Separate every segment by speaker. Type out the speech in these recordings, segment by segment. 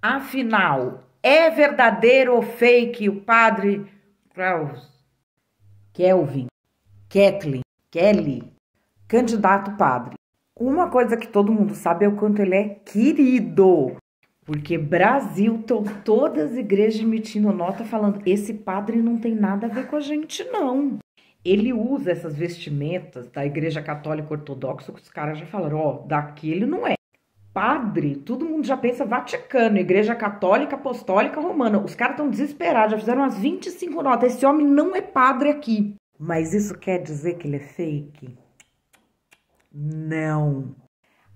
Speaker 1: Afinal, é verdadeiro ou fake o padre Klaus Kelvin, Kathleen, Kelly, candidato padre. Uma coisa que todo mundo sabe é o quanto ele é querido. Porque Brasil, estão todas as igrejas emitindo nota falando: esse padre não tem nada a ver com a gente, não. Ele usa essas vestimentas da Igreja Católica Ortodoxa que os caras já falaram: ó, oh, daquele não é padre, todo mundo já pensa Vaticano, Igreja Católica, Apostólica, Romana. Os caras estão desesperados, já fizeram umas 25 notas. Esse homem não é padre aqui. Mas isso quer dizer que ele é fake? Não.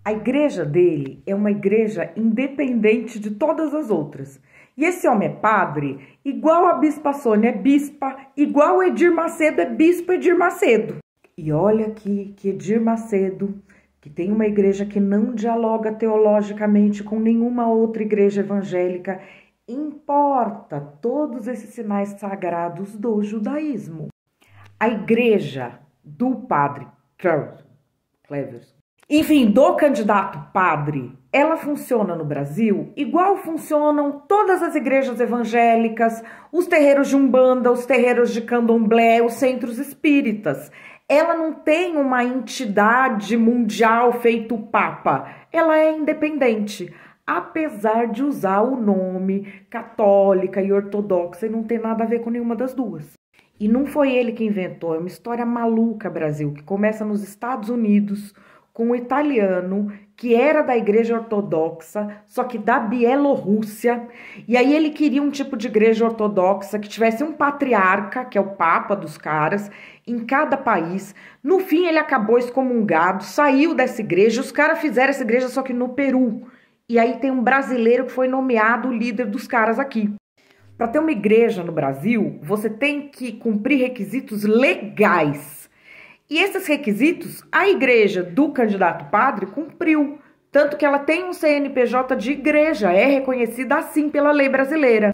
Speaker 1: A igreja dele é uma igreja independente de todas as outras. E esse homem é padre, igual a Bispa Sônia é bispa, igual Edir Macedo é bispo Edir Macedo. E olha aqui que Edir Macedo que tem uma igreja que não dialoga teologicamente com nenhuma outra igreja evangélica, importa todos esses sinais sagrados do judaísmo. A igreja do padre Clevers enfim, do candidato padre, ela funciona no Brasil igual funcionam todas as igrejas evangélicas, os terreiros de Umbanda, os terreiros de Candomblé, os centros espíritas ela não tem uma entidade mundial feito Papa, ela é independente. Apesar de usar o nome católica e ortodoxa e não ter nada a ver com nenhuma das duas. E não foi ele que inventou, é uma história maluca, Brasil, que começa nos Estados Unidos, com um italiano que era da igreja ortodoxa, só que da Bielorrússia. E aí ele queria um tipo de igreja ortodoxa que tivesse um patriarca, que é o papa dos caras, em cada país. No fim ele acabou excomungado, saiu dessa igreja. Os caras fizeram essa igreja só que no Peru. E aí tem um brasileiro que foi nomeado líder dos caras aqui. Para ter uma igreja no Brasil, você tem que cumprir requisitos legais e esses requisitos a igreja do candidato padre cumpriu, tanto que ela tem um CNPJ de igreja, é reconhecida assim pela lei brasileira.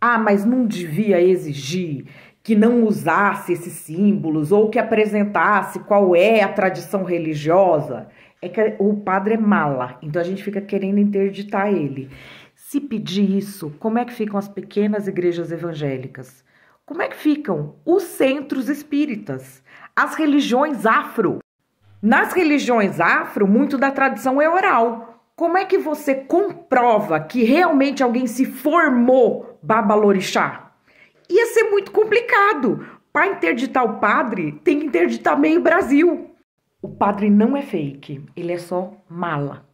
Speaker 1: Ah, mas não devia exigir que não usasse esses símbolos ou que apresentasse qual é a tradição religiosa. É que o padre é mala, então a gente fica querendo interditar ele. Se pedir isso, como é que ficam as pequenas igrejas evangélicas? Como é que ficam os centros espíritas? as religiões afro. Nas religiões afro, muito da tradição é oral. Como é que você comprova que realmente alguém se formou babalorixá? Ia ser muito complicado. Para interditar o padre, tem que interditar meio Brasil. O padre não é fake, ele é só mala.